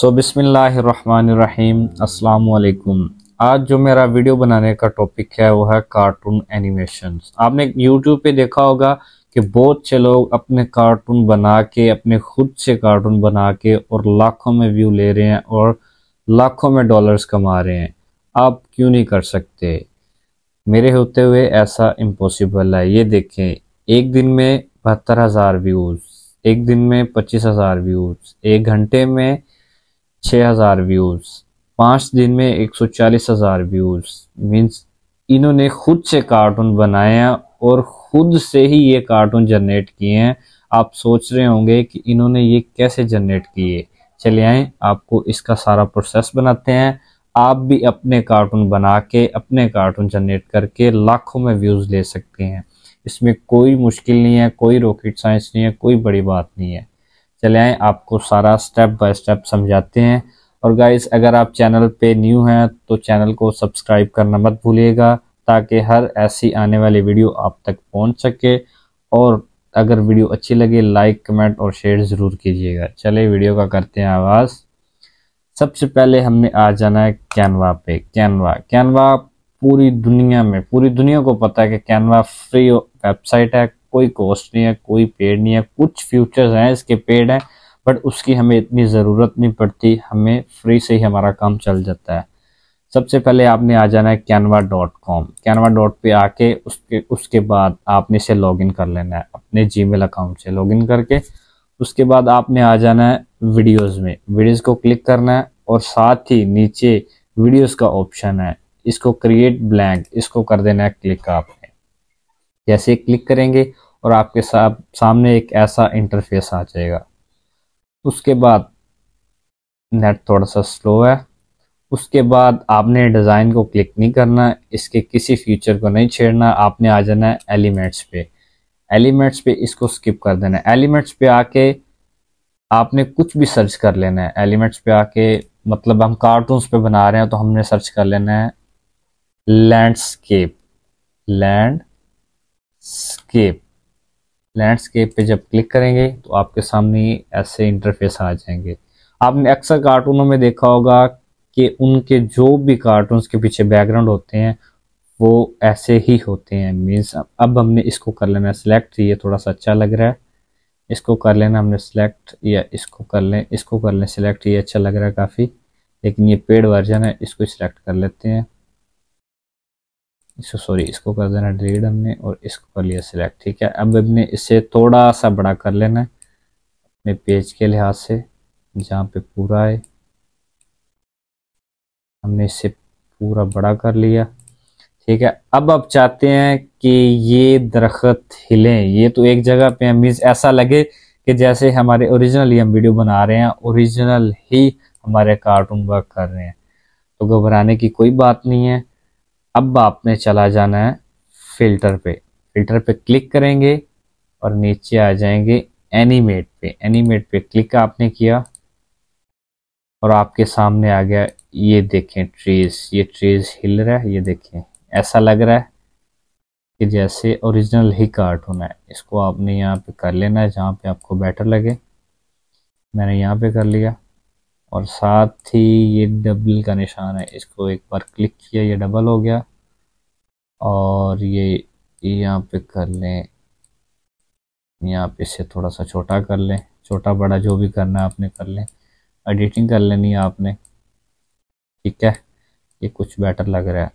सो बिसमीम अल्लाम आज जो मेरा वीडियो बनाने का टॉपिक है वो है कार्टून एनिमेशन आपने यूट्यूब पे देखा होगा कि बहुत से लोग अपने कार्टून बना के अपने खुद से कार्टून बना के और लाखों में व्यू ले रहे हैं और लाखों में डॉलर्स कमा रहे हैं आप क्यों नहीं कर सकते मेरे होते हुए ऐसा इम्पॉसिबल है ये देखें एक दिन में बहत्तर हज़ार व्यूज़ एक दिन में पच्चीस हज़ार व्यूज़ एक घंटे में छः हज़ार व्यूज़ पाँच दिन में एक सौ चालीस हज़ार व्यूज़ मीन्स इन्होंने खुद से कार्टून बनाया और ख़ुद से ही ये कार्टून जनरेट किए हैं आप सोच रहे होंगे कि इन्होंने ये कैसे जनरेट किए चले आए आपको इसका सारा प्रोसेस बनाते हैं आप भी अपने कार्टून बना के अपने कार्टून जनरेट करके लाखों में व्यूज़ ले सकते हैं इसमें कोई मुश्किल नहीं है कोई रॉकेट साइंस नहीं है कोई बड़ी बात नहीं है चले आए आपको सारा स्टेप बाय स्टेप समझाते हैं और गाइस अगर आप चैनल पे न्यू हैं तो चैनल को सब्सक्राइब करना मत भूलिएगा ताकि हर ऐसी आने वाली वीडियो आप तक पहुंच सके और अगर वीडियो अच्छी लगे लाइक कमेंट और शेयर ज़रूर कीजिएगा चले वीडियो का करते हैं आवाज़ सबसे पहले हमने आ जाना है कैनवा पे कैनवा कैनवा पूरी दुनिया में पूरी दुनिया को पता है कि कैनवा फ्री वेबसाइट है कोई कॉस्ट नहीं है कोई पेड नहीं है कुछ फ्यूचर्स हैं इसके पेड हैं बट उसकी हमें इतनी ज़रूरत नहीं पड़ती हमें फ्री से ही हमारा काम चल जाता है सबसे पहले आपने आ जाना है Canva dot com Canva dot पर आके उसके उसके बाद आपने इसे लॉगिन कर लेना है अपने जीमेल अकाउंट से लॉगिन करके उसके बाद आपने आ जाना है वीडियोज़ में वीडियोज़ को क्लिक करना है और साथ ही नीचे वीडियोज़ का ऑप्शन है इसको क्रिएट ब्लैंक इसको कर देना है क्लिक आपने जैसे क्लिक करेंगे और आपके साथ सामने एक ऐसा इंटरफेस आ जाएगा उसके बाद नेट थोड़ा सा स्लो है उसके बाद आपने डिज़ाइन को क्लिक नहीं करना इसके किसी फीचर को नहीं छेड़ना आपने आ जाना है एलिमेंट्स पे एलिमेंट्स पे इसको स्किप कर देना है एलिमेंट्स पे आके आपने कुछ भी सर्च कर लेना है एलिमेंट्स पे आके मतलब हम कार्टून्स पे बना रहे हैं तो हमने सर्च कर लेना है लैंडस्केप लैंडस्केप लैंडस्केप पे जब क्लिक करेंगे तो आपके सामने ऐसे इंटरफेस आ जाएंगे आपने अक्सर कार्टूनों में देखा होगा कि उनके जो भी कार्टून के पीछे बैकग्राउंड होते हैं वो ऐसे ही होते हैं मीन्स अब हमने इसको कर लेना सिलेक्ट तो ये थोड़ा सा अच्छा लग रहा है इसको कर लेना हमने सेलेक्ट या इसको कर लें इसको कर लें सिलेक्ट ये अच्छा लग रहा है काफ़ी लेकिन ये पेड वर्जन है इसको सिलेक्ट कर लेते हैं इसको सॉरी इसको कर देना डिलीट हमने और इसको कर लिया सिलेक्ट ठीक है अब हमने इसे थोड़ा सा बड़ा कर लेना है अपने पेज के लिहाज से जहाँ पे पूरा है हमने इसे पूरा बड़ा कर लिया ठीक है अब आप चाहते हैं कि ये दरख्त हिलें ये तो एक जगह पे हम मीन्स ऐसा लगे कि जैसे हमारे ओरिजिनल ही हम वीडियो बना रहे हैं ओरिजिनल ही हमारे कार्टून वर्क कर रहे हैं तो घबराने की कोई बात नहीं है अब आपने चला जाना है फिल्टर पे फिल्टर पे क्लिक करेंगे और नीचे आ जाएंगे एनिमेट पे एनिमेट पे क्लिक आपने किया और आपके सामने आ गया ये देखें ट्रीज ये ट्रीज हिल रहा है ये देखें ऐसा लग रहा है कि जैसे ओरिजिनल ही कार्ट होना है इसको आपने यहाँ पे कर लेना है जहाँ पे आपको बेटर लगे मैंने यहाँ पे कर लिया और साथ ही ये डबल का निशान है इसको एक बार क्लिक किया ये डबल हो गया और ये यहाँ पे कर लें यहाँ पे इसे थोड़ा सा छोटा कर लें छोटा बड़ा जो भी करना है आपने कर लें एडिटिंग कर लेनी है आपने ठीक है ये कुछ बेटर लग रहा है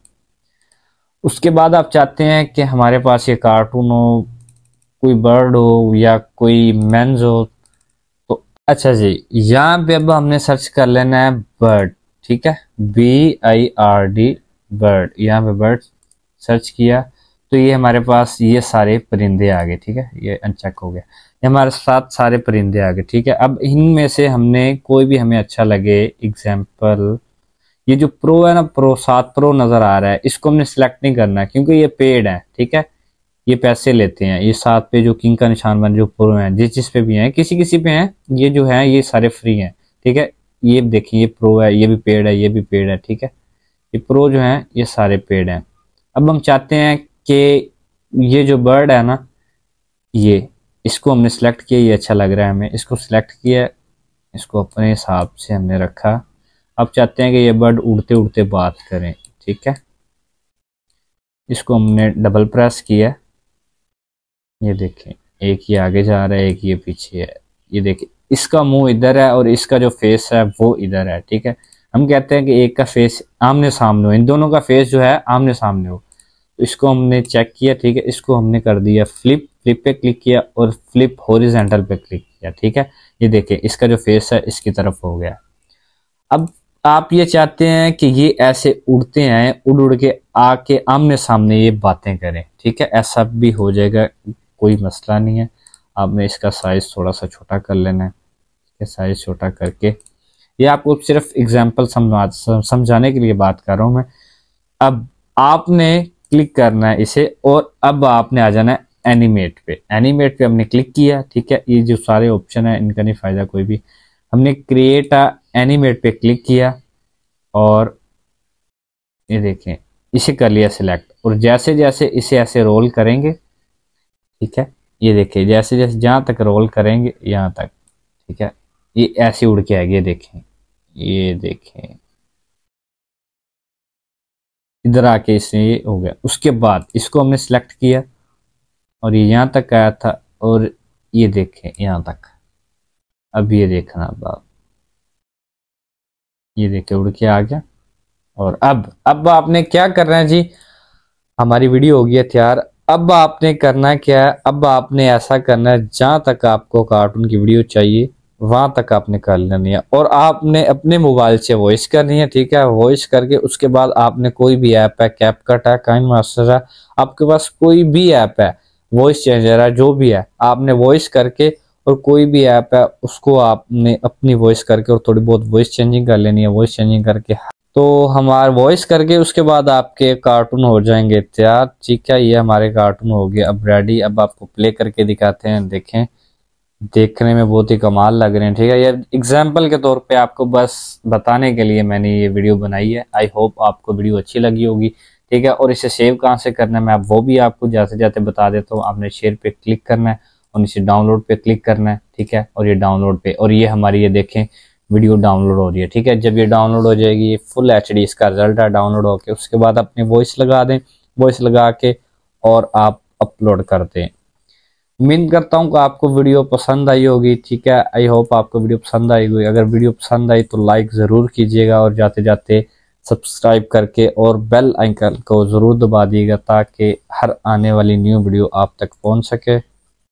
उसके बाद आप चाहते हैं कि हमारे पास ये कार्टून हो कोई बर्ड हो या कोई मेंस हो अच्छा जी यहाँ पे अब हमने सर्च कर लेना है बर्ड ठीक है B I R D bird यहाँ पे बर्ड सर्च किया तो ये हमारे पास ये सारे परिंदे आ गए ठीक है ये अनचेक हो गया ये हमारे साथ सारे परिंदे आ गए ठीक है अब इनमें से हमने कोई भी हमें अच्छा लगे एग्जाम्पल ये जो प्रो है ना प्रो सात प्रो नज़र आ रहा है इसको हमने सेलेक्ट नहीं करना क्योंकि ये पेड है ठीक है ये पैसे लेते हैं ये सात पे जो किंग का निशान बने जो पूर्व है जिस जिस पे भी है किसी किसी पे है ये जो है ये सारे फ्री हैं ठीक है ये देखिए ये प्रो है ये भी पेड है ये भी पेड है ठीक है ये प्रो जो है ये सारे पेड हैं अब हम चाहते हैं कि ये जो बर्ड है ना ये इसको हमने सेलेक्ट किया ये अच्छा लग रहा है हमें इसको सिलेक्ट किया इसको अपने हिसाब से हमने रखा अब चाहते हैं कि ये बर्ड उड़ते उड़ते बात करें ठीक है इसको हमने डबल प्रेस किया ये देखें एक ये आगे जा रहा है एक ये पीछे है ये देखें इसका मुंह इधर है और इसका जो फेस है वो इधर है ठीक है हम कहते हैं कि एक का फेस आमने सामने हो इन दोनों का फेस जो है आमने सामने हो तो इसको हमने चेक किया ठीक है इसको हमने कर दिया फ्लिप फ्लिप पे क्लिक किया और फ्लिप होरिजेंटल पे क्लिक किया ठीक है ये देखें इसका जो फेस है इसकी तरफ हो गया अब आप ये चाहते हैं कि ये ऐसे उड़ते हैं उड़ उड़ के आके आमने सामने ये बातें करें ठीक है ऐसा भी हो जाएगा कोई मसला नहीं है आपने इसका साइज़ थोड़ा सा छोटा कर लेना है इसका साइज़ छोटा करके ये आपको सिर्फ एग्जाम्पल समझा समझाने के लिए बात कर रहा हूँ मैं अब आपने क्लिक करना है इसे और अब आपने आ जाना है एनिमेट पे एनिमेट पे हमने क्लिक किया ठीक है ये जो सारे ऑप्शन है इनका नहीं फ़ायदा कोई भी हमने क्रिएट आ एनिमेट पे क्लिक किया और ये देखें इसे कर लिया सिलेक्ट और जैसे जैसे इसे ऐसे रोल करेंगे ठीक है ये देखिए जैसे जैसे जहाँ तक रोल करेंगे यहाँ तक ठीक है ये ऐसे उड़ के आएगी ये देखें ये देखें इधर आके इसने ये हो गया उसके बाद इसको हमने सेलेक्ट किया और ये यहाँ तक आया था और ये देखें यहाँ तक अब ये देखना अब आप ये देखे उड़ के आ गया और अब अब आपने क्या करना है जी हमारी वीडियो होगी हथियार अब आपने करना क्या है अब आपने ऐसा करना है जहाँ तक आपको कार्टून की वीडियो चाहिए वहाँ तक आपने कर लेनी है और आपने अपने मोबाइल से वॉइस करनी है ठीक है वॉइस करके उसके बाद आपने कोई भी ऐप है कैप कट है काइन मास्टर है आपके पास कोई भी ऐप है वॉइस चेंजर है जो भी है आपने वॉइस करके और कोई भी ऐप है उसको आपने अपनी वॉइस करके और थोड़ी बहुत वॉइस चेंजिंग कर लेनी है वॉइस चेंजिंग करके तो हमारे वॉइस करके उसके बाद आपके कार्टून हो जाएंगे तैयार ठीक है ये हमारे कार्टून हो गए अब रेडी अब आपको प्ले करके दिखाते हैं देखें देखने में बहुत ही कमाल लग रहे हैं ठीक है ये एग्जाम्पल के तौर पे आपको बस बताने के लिए मैंने ये वीडियो बनाई है आई होप आपको वीडियो अच्छी लगी होगी ठीक है और इसे सेव कहाँ से करना है मैं आप वो भी आपको जाते जाते बता देता हूँ आपने शेयर पे क्लिक करना है और इसे डाउनलोड पे क्लिक करना है ठीक है और ये डाउनलोड पे और ये हमारी ये देखें वीडियो डाउनलोड हो रही है ठीक है जब ये डाउनलोड हो जाएगी ये फुल एच डी इसका रिजल्ट है डाउनलोड होकर उसके बाद अपनी वॉइस लगा दें वॉइस लगा के और आप अपलोड कर दें उम्मीद करता हूँ कि आपको वीडियो पसंद आई होगी ठीक है आई होप आपको वीडियो पसंद आई होगी अगर वीडियो पसंद आई तो लाइक ज़रूर कीजिएगा और जाते जाते सब्सक्राइब करके और बेल आइकन को ज़रूर दबा दीजिएगा ताकि हर आने वाली न्यू वीडियो आप तक पहुँच सके